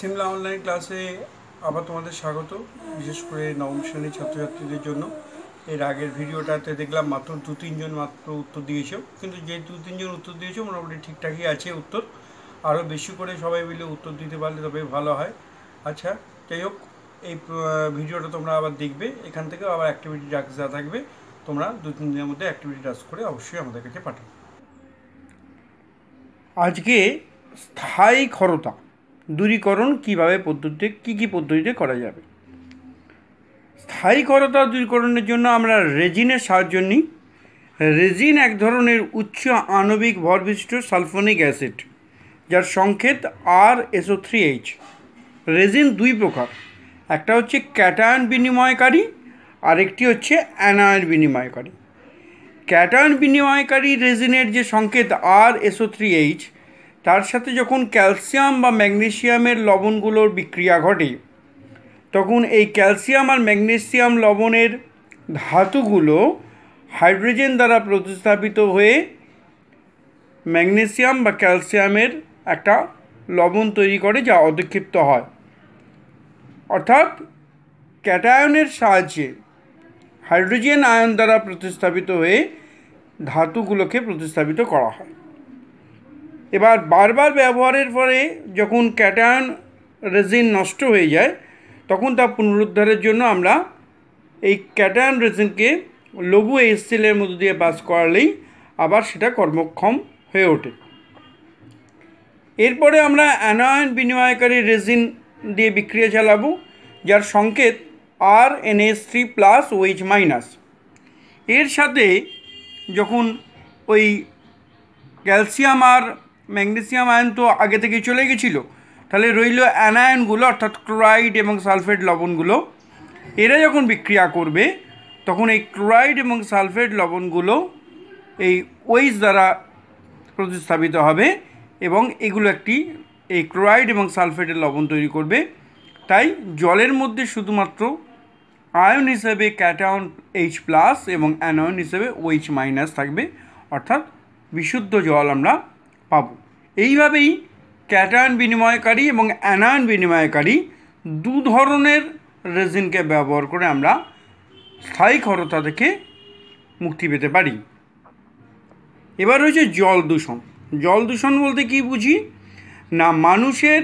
Shimla online ক্লাসে আবার তোমাদের স্বাগত বিশেষ করে নবম শ্রেণীর ছাত্রছাত্রীদের জন্য এর আগের ভিডিওটাতে দেখলাম মাত্র দু তিনজন মাত্র উত্তর দিয়েছ কিন্তু যে দু তিনজন উত্তর দিয়েছো মোটামুটি ঠিকঠাকই আছে উত্তর আরও বেশি করে সবাই মিলে উত্তর দিতে পারলে তবে ভালো হয় আচ্ছা যাই হোক এই ভিডিওটা তোমরা আবার দেখবে এখান থেকে আবার অ্যাক্টিভিটি ডাক যা থাকবে তোমরা দু তিন দিনের মধ্যে অ্যাক্টিভিটি টাস্ক করে অবশ্যই আমাদের কাছে পাঠাবে আজকে স্থায়ী ক্ষরতা দূরীকরণ কীভাবে পদ্ধতিতে কী কী পদ্ধতিতে করা যাবে স্থায়ীকরতা দূরীকরণের জন্য আমরা রেজিনের সাহায্য নিই রেজিন এক ধরনের উচ্চ আণবিক ভরবিষ্ট সালফোনিক অ্যাসিড যার সংকেত R SO three H resin দুই প্রকার একটা হচ্ছে ক্যাটায়ন বিনিময়কারী আরেকটি হচ্ছে অ্যানায়ন বিনিময়কারী ক্যাটায়ন বিনিময়কারী রেজিনের যে সংকেত আর এসও থ্রি এইচ তার সাথে যখন ক্যালসিয়াম বা ম্যাগনেশিয়ামের লবণগুলোর বিক্রিয়া ঘটে তখন এই ক্যালসিয়াম আর ম্যাগনেসিয়াম লবণের ধাতুগুলো হাইড্রোজেন দ্বারা প্রতিস্থাপিত হয়ে ম্যাগনেসিয়াম বা ক্যালসিয়ামের একটা লবণ তৈরি করে যা অধিক্ষিপ্ত হয় অর্থাৎ ক্যাটায়নের সাহায্যে হাইড্রোজেন আয়ন দ্বারা প্রতিস্থাপিত হয়ে ধাতুগুলোকে প্রতিস্থাপিত করা হয় এবার বারবার ব্যবহারের পরে যখন ক্যাটায়ন রেজিন নষ্ট হয়ে যায় তখন তা পুনরুদ্ধারের জন্য আমরা এই ক্যাটায়ন রেজিনকে লঘু এসিলের মধ্য দিয়ে বাস করালেই আবার সেটা কর্মক্ষম হয়ে ওঠে এরপরে আমরা অ্যানায়ন বিনিময়কারী রেজিন দিয়ে বিক্রিয়া চালাবো যার সংকেত আর এনএস থ্রি প্লাস ওয়েজ মাইনাস এর সাথে যখন ওই ক্যালসিয়াম আর ম্যাগনেসিয়াম আয়ন তো আগে থেকেই চলে গেছিলো তাহলে রইল অ্যানায়নগুলো অর্থাৎ ক্লোরাইড এবং সালফেট লবণগুলো এরা যখন বিক্রিয়া করবে তখন এই ক্লোরাইড এবং সালফেট লবণগুলো এই ওয়েস দ্বারা প্রতিস্থাপিত হবে এবং এগুলো একটি এই ক্লোরাইড এবং সালফেটের লবণ তৈরি করবে তাই জলের মধ্যে শুধুমাত্র আয়ন হিসেবে ক্যাটায়ন এইচ প্লাস এবং অ্যানায়ন হিসেবে ওইচ মাইনাস থাকবে অর্থাৎ বিশুদ্ধ জল আমরা পাব এইভাবেই ক্যাটায়ন বিনিময়কারী এবং অ্যানায়ন বিনিময়কারী দু ধরনের রেজিনকে ব্যবহার করে আমরা স্থায়ী ক্ষরতা থেকে মুক্তি পেতে পারি এবার হয়েছে জল দূষণ জল দূষণ বলতে কি বুঝি না মানুষের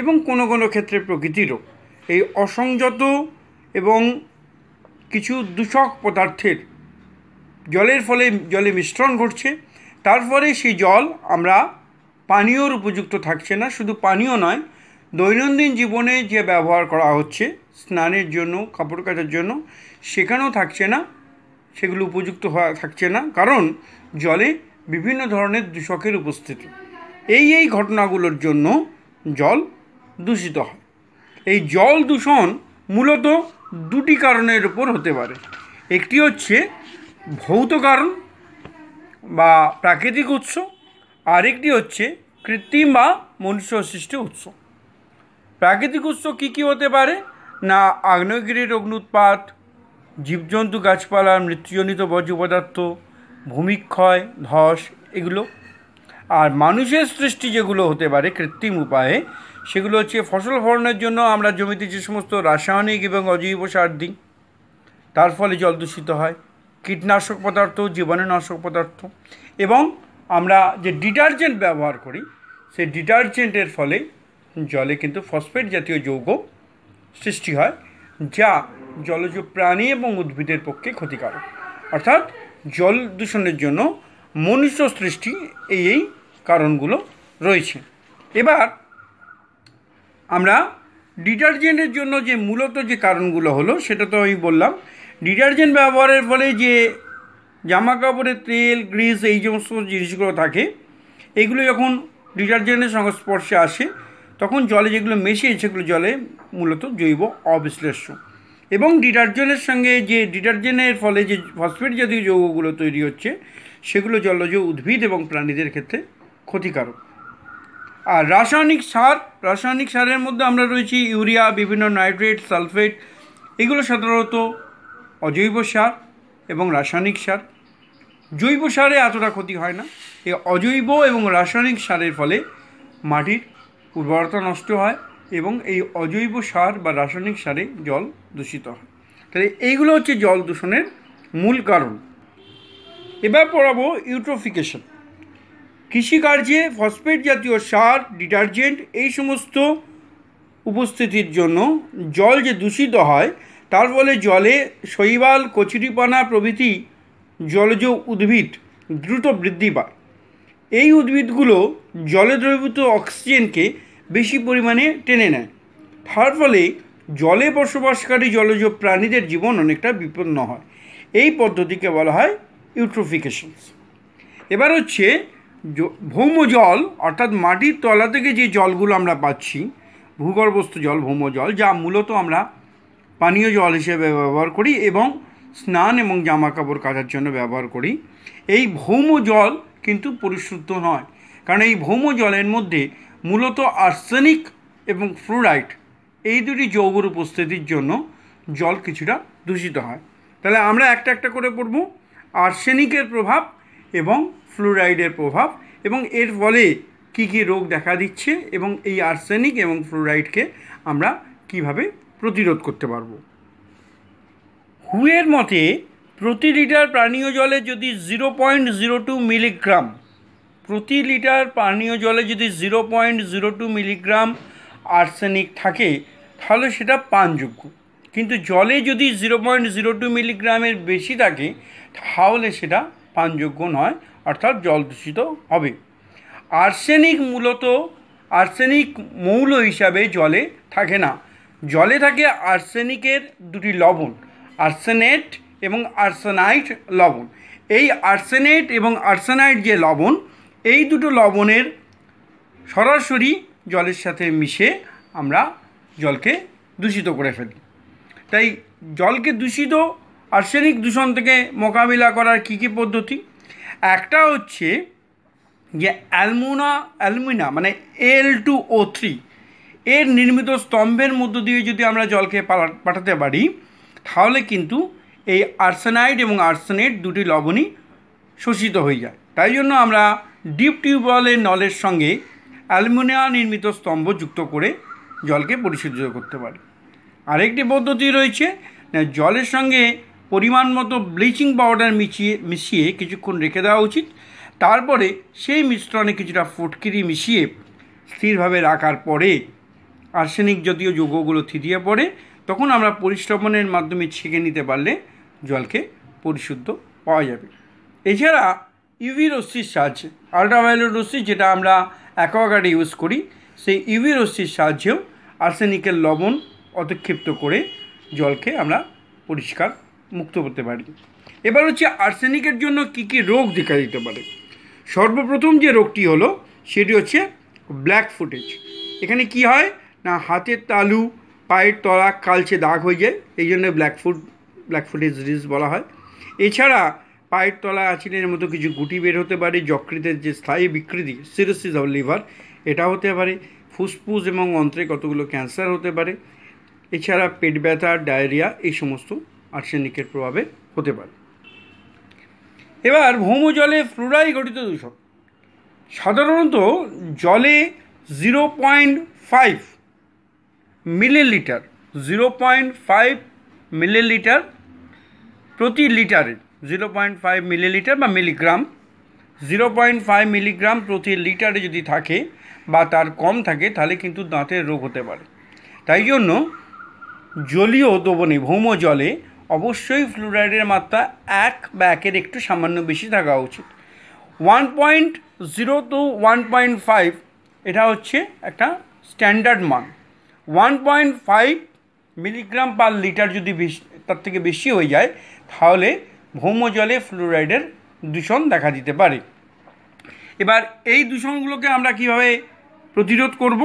এবং কোনো কোনো ক্ষেত্রে প্রকৃতিরও এই অসংযত এবং কিছু দূষক পদার্থের জলের ফলে জলে মিশ্রণ ঘটছে তারপরে সেই জল আমরা পানীয়র উপযুক্ত থাকছে না শুধু পানীয় নয় দৈনন্দিন জীবনে যে ব্যবহার করা হচ্ছে স্নানের জন্য কাপড় কাচার জন্য সেখানেও থাকছে না সেগুলো উপযুক্ত হওয়া থাকছে না কারণ জলে বিভিন্ন ধরনের দূষকের উপস্থিতি এই এই ঘটনাগুলোর জন্য জল দূষিত হয় এই জল দূষণ মূলত দুটি কারণের উপর হতে পারে একটি হচ্ছে ভৌত কারণ বা প্রাকৃতিক উৎস আরেকটি হচ্ছে কৃত্রিম বা মনুষ্য সৃষ্টি উৎস প্রাকৃতিক উৎস কী কী হতে পারে না আগ্নেয়গিরির অগ্নুৎপাত জীবজন্তু গাছপালার মৃত্যুজনিত বর্জ্য পদার্থ ভূমিক্ষয় ধস এগুলো আর মানুষের সৃষ্টি যেগুলো হতে পারে কৃত্রিম উপায়ে সেগুলো হচ্ছে ফসল ফলনের জন্য আমরা জমিতে যে সমস্ত রাসায়নিক এবং অজৈব সার দিই তার ফলে জল দূষিত হয় কীটনাশক পদার্থ জীবাণুনাশক পদার্থ এবং আমরা যে ডিটারজেন্ট ব্যবহার করি সেই ডিটারজেন্টের ফলে জলে কিন্তু ফসফেট জাতীয় যৌগ সৃষ্টি হয় যা জলজ প্রাণী এবং উদ্ভিদের পক্ষে ক্ষতিকারক অর্থাৎ জল দূষণের জন্য মনুষ্য সৃষ্টি এই এই কারণগুলো রয়েছে এবার আমরা ডিটারজেন্টের জন্য যে মূলত যে কারণগুলো হলো সেটা তো আমি বললাম ডিটারজেন্ট ব্যবহারের ফলে যে জামা কাপড়ের তেল গ্রিস এই সমস্ত জিনিসগুলো থাকে এগুলো যখন ডিটারজেন্টের সংস্পর্শে আসে তখন জলে যেগুলো মেশে সেগুলো জলে মূলত জৈব অবিশ্লেষ্য এবং ডিটারজেন্টের সঙ্গে যে ডিটারজেন্টের ফলে যে ফসফেট জাতীয় যৌগগুলো তৈরি হচ্ছে সেগুলো জলজ উদ্ভিদ এবং প্রাণীদের ক্ষেত্রে ক্ষতিকারক আর রাসায়নিক সার রাসায়নিক সারের মধ্যে আমরা রয়েছি ইউরিয়া বিভিন্ন নাইট্রেট সালফেট এগুলো সাধারণত অজৈব সার এবং রাসায়নিক সার জৈব সারে এতটা ক্ষতি হয় না এই অজৈব এবং রাসায়নিক সারের ফলে মাটির উর্বরতা নষ্ট হয় এবং এই অজৈব সার বা রাসায়নিক সারে জল দূষিত হয় তাহলে এইগুলো হচ্ছে জল দূষণের মূল কারণ এবার পড়াবো ইউট্রোফিকেশন কৃষিকার্যে ফসফেট জাতীয় সার ডিটারজেন্ট এই সমস্ত উপস্থিতির জন্য জল যে দূষিত হয় তার বলে জলে শৈবাল কচুরিপানা প্রভৃতি জলজ উদ্ভিদ দ্রুত বৃদ্ধি পায় এই উদ্ভিদগুলো জলে দ্রবীভূত অক্সিজেনকে বেশি পরিমাণে টেনে নেয় তার ফলে জলে বসবাসকারী জলজ প্রাণীদের জীবন অনেকটা বিপন্ন হয় এই পদ্ধতিকে বলা হয় ইউট্রোফিকেশনস এবার হচ্ছে ভৌম জল অর্থাৎ মাটির তলা থেকে যে জলগুলো আমরা পাচ্ছি ভূগর্ভস্থ জল ভৌম জল যা মূলত আমরা পানীয় জল হিসেবে ব্যবহার করি এবং স্নান এবং জামা কাপড় কাচার জন্য ব্যবহার করি এই ভৌম জল কিন্তু পরিশুদ্ধ নয় কারণ এই ভৌম জলের মধ্যে মূলত আর্সেনিক এবং ফ্লুরাইড এই দুটি যৌগর উপস্থিতির জন্য জল কিছুটা দূষিত হয় তাহলে আমরা একটা একটা করে পড়ব আর্সেনিকের প্রভাব এবং ফ্লুরাইডের প্রভাব এবং এর ফলে কী কী রোগ দেখা দিচ্ছে এবং এই আর্সেনিক এবং ফ্লুরাইডকে আমরা কিভাবে প্রতিরোধ করতে পারব হুয়ের মতে প্রতি লিটার পানীয় জলে যদি zero point zero two milligram প্রতি লিটার পানীয় জলে যদি zero point zero two milligram arsenic থাকে তাহলে সেটা পানযোগ্য কিন্তু জলে যদি জিরো পয়েন্ট জিরো টু মিলিগ্রামের বেশি থাকে তাহলে সেটা পানযোগ্য নয় অর্থাৎ জল দূষিত হবে আর্সেনিক মূলত আর্সেনিক মৌল হিসাবে জলে থাকে না জলে থাকে আর্সেনিকের দুটি লবণ আর্সেনেট এবং আর্সেনাইট লবণ এই আর্সেনেট এবং আর্সেনাইট যে লবণ এই দুটো লবণের সরাসরি জলের সাথে মিশে আমরা জলকে দূষিত করে ফেলি তাই জলকে দূষিত আর্সেনিক দূষণ থেকে মোকাবিলা করার কী কী পদ্ধতি একটা হচ্ছে যে অ্যালমোনা অ্যালমিনা মানে এল টু ও থ্রি এর নির্মিত স্তম্ভের মধ্য দিয়ে যদি আমরা জলকে পাঠাতে পারি তাহলে কিন্তু এই আর্সেনাইড এবং আর্সেনেট দুটি লবণই শোষিত হয়ে যায় তাই জন্য আমরা ডিপ টিউবওয়েলের নলের সঙ্গে অ্যালুমিনিয়াম নির্মিত স্তম্ভ যুক্ত করে জলকে পরিশুদ্ধ করতে পারি আরেকটি পদ্ধতি রয়েছে জলের সঙ্গে পরিমাণ মতো ব্লিচিং পাউডার মিশিয়ে মিশিয়ে কিছুক্ষণ রেখে দেওয়া উচিত তারপরে সেই মিশ্রণে কিছুটা ফুটকিরি মিশিয়ে স্থিরভাবে রাখার পরে আর্সেনিক জাতীয় যৌগগুলো থিতিয়ে পড়ে তখন আমরা পরিশ্রমণের মাধ্যমে ছেঁকে নিতে পারলে জলকে পরিশুদ্ধ পাওয়া যাবে এছাড়া ইউভি রশ্মির সাহায্যে আল্ট্রাভায়োলেট রশ্মি যেটা আমরা অ্যাকোয়াগার্ডে ইউজ করি সেই ইউভি রশ্মির সাহায্যেও আর্সেনিকের লবণ অতিক্ষিপ্ত করে জলকে আমরা পরিষ্কার মুক্ত করতে পারি এবার হচ্ছে আর্সেনিকের জন্য কি কি রোগ দেখা দিতে পারে সর্বপ্রথম যে রোগটি হলো সেটি হচ্ছে ব্ল্যাক ফুটেজ এখানে কি হয় না হাতের তালু পায়ের তলা কালচে দাগ হয়ে যায় এই জন্য ব্ল্যাকফুট ব্ল্যাকফুটের ডিজিজ বলা হয় এছাড়া পায়ের তলা আচিনের মতো কিছু গুটি বের হতে পারে যকৃতের যে স্থায়ী বিকৃতি সিরোসিস অব লিভার এটা হতে পারে ফুসফুস এবং অন্ত্রে কতগুলো ক্যান্সার হতে পারে এছাড়া পেট ব্যথা ডায়রিয়া এই সমস্ত আর্সেনিকের প্রভাবে হতে পারে এবার ভৌমজলে ফ্লোরাই গঠিত দূষণ সাধারণত জলে zero point five millilitre zero point five millilitre প্রতি লিটারে জিরো পয়েন্ট ফাইভ মিলিলিটার বা milligram zero point five milligram প্রতি লিটারে যদি থাকে বা তার কম থাকে তাহলে কিন্তু দাঁতের রোগ হতে পারে তাই জন্য জলীয় দ্রবণে ভৌম জলে অবশ্যই ফ্লুরাইডের মাত্রা এক বা একের একটু সামান্য বেশি থাকা উচিত one point zero two one point five এটা হচ্ছে একটা স্ট্যান্ডার্ড মান one point five milligram per litre যদি তার থেকে বেশি হয়ে যায় তাহলে ভৌমজলে ফ্লোরাইডের দূষণ দেখা দিতে পারে এবার এই দূষণগুলোকে আমরা কিভাবে প্রতিরোধ করব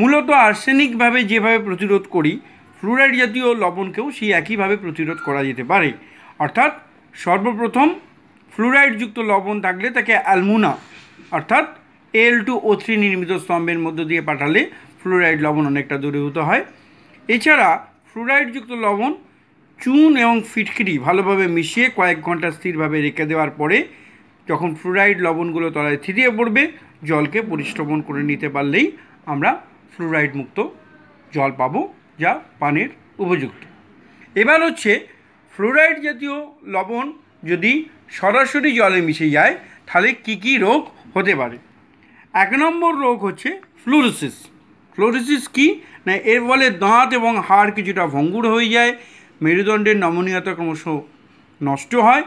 মূলত আর্সেনিকভাবে যেভাবে প্রতিরোধ করি ফ্লুরাইড জাতীয় লবণকেও সেই একইভাবে প্রতিরোধ করা যেতে পারে অর্থাৎ সর্বপ্রথম ফ্লুরাইডযুক্ত লবণ থাকলে তাকে অ্যালমুনা অর্থাৎ এল টু ও থ্রি নির্মিত স্তম্ভের মধ্য দিয়ে পাঠালে ফ্লোরাইড লবণ অনেকটা দূরীভূত হয় এছাড়া ফ্লোরাইডযুক্ত লবণ চুন এবং ফিটকিরি ভালোভাবে মিশিয়ে কয়েক ঘন্টা স্থিরভাবে রেখে দেওয়ার পরে যখন ফ্লোরাইড লবণগুলো তলায় থিতিয়ে পড়বে জলকে পরিশ্রমণ করে নিতে পারলেই আমরা ফ্লোরাইড মুক্ত জল পাব যা পানের উপযুক্ত এবার হচ্ছে ফ্লোরাইড জাতীয় লবণ যদি সরাসরি জলে মিশে যায় তাহলে কি কি রোগ হতে পারে এক নম্বর রোগ হচ্ছে ফ্লুরোসিস ফ্লোরিসিস কি না এর ফলে দাঁত এবং হাড় কিছুটা ভঙ্গুর হয়ে যায় মেরুদণ্ডের নমনীয়তা ক্রমশ নষ্ট হয়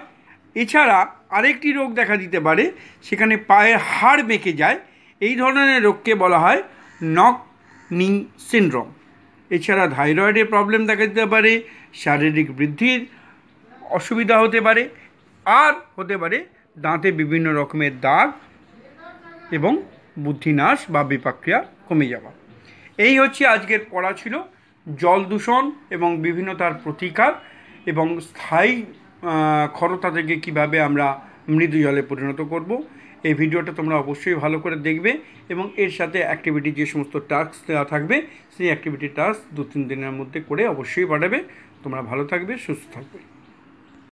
এছাড়া আরেকটি রোগ দেখা দিতে পারে সেখানে পায়ের হাড় বেঁকে যায় এই ধরনের রোগকে বলা হয় নক নি সিন্ড্রোম এছাড়া থাইরয়েডের প্রবলেম দেখা দিতে পারে শারীরিক বৃদ্ধির অসুবিধা হতে পারে আর হতে পারে দাঁতে বিভিন্ন রকমের দাগ এবং বুদ্ধিনাশ বা বিপাক্রিয়া কমে যাওয়া এই হচ্ছে আজকের পড়া ছিল জল দূষণ এবং বিভিন্ন তার প্রতিকার এবং স্থায়ী ক্ষরতা থেকে কিভাবে আমরা মৃদু জলে পরিণত করব এই ভিডিওটা তোমরা অবশ্যই ভালো করে দেখবে এবং এর সাথে অ্যাক্টিভিটি যে সমস্ত টাস্ক দেওয়া থাকবে সেই অ্যাক্টিভিটি টাস্ক দু তিন দিনের মধ্যে করে অবশ্যই পাঠাবে তোমরা ভালো থাকবে সুস্থ থাকবে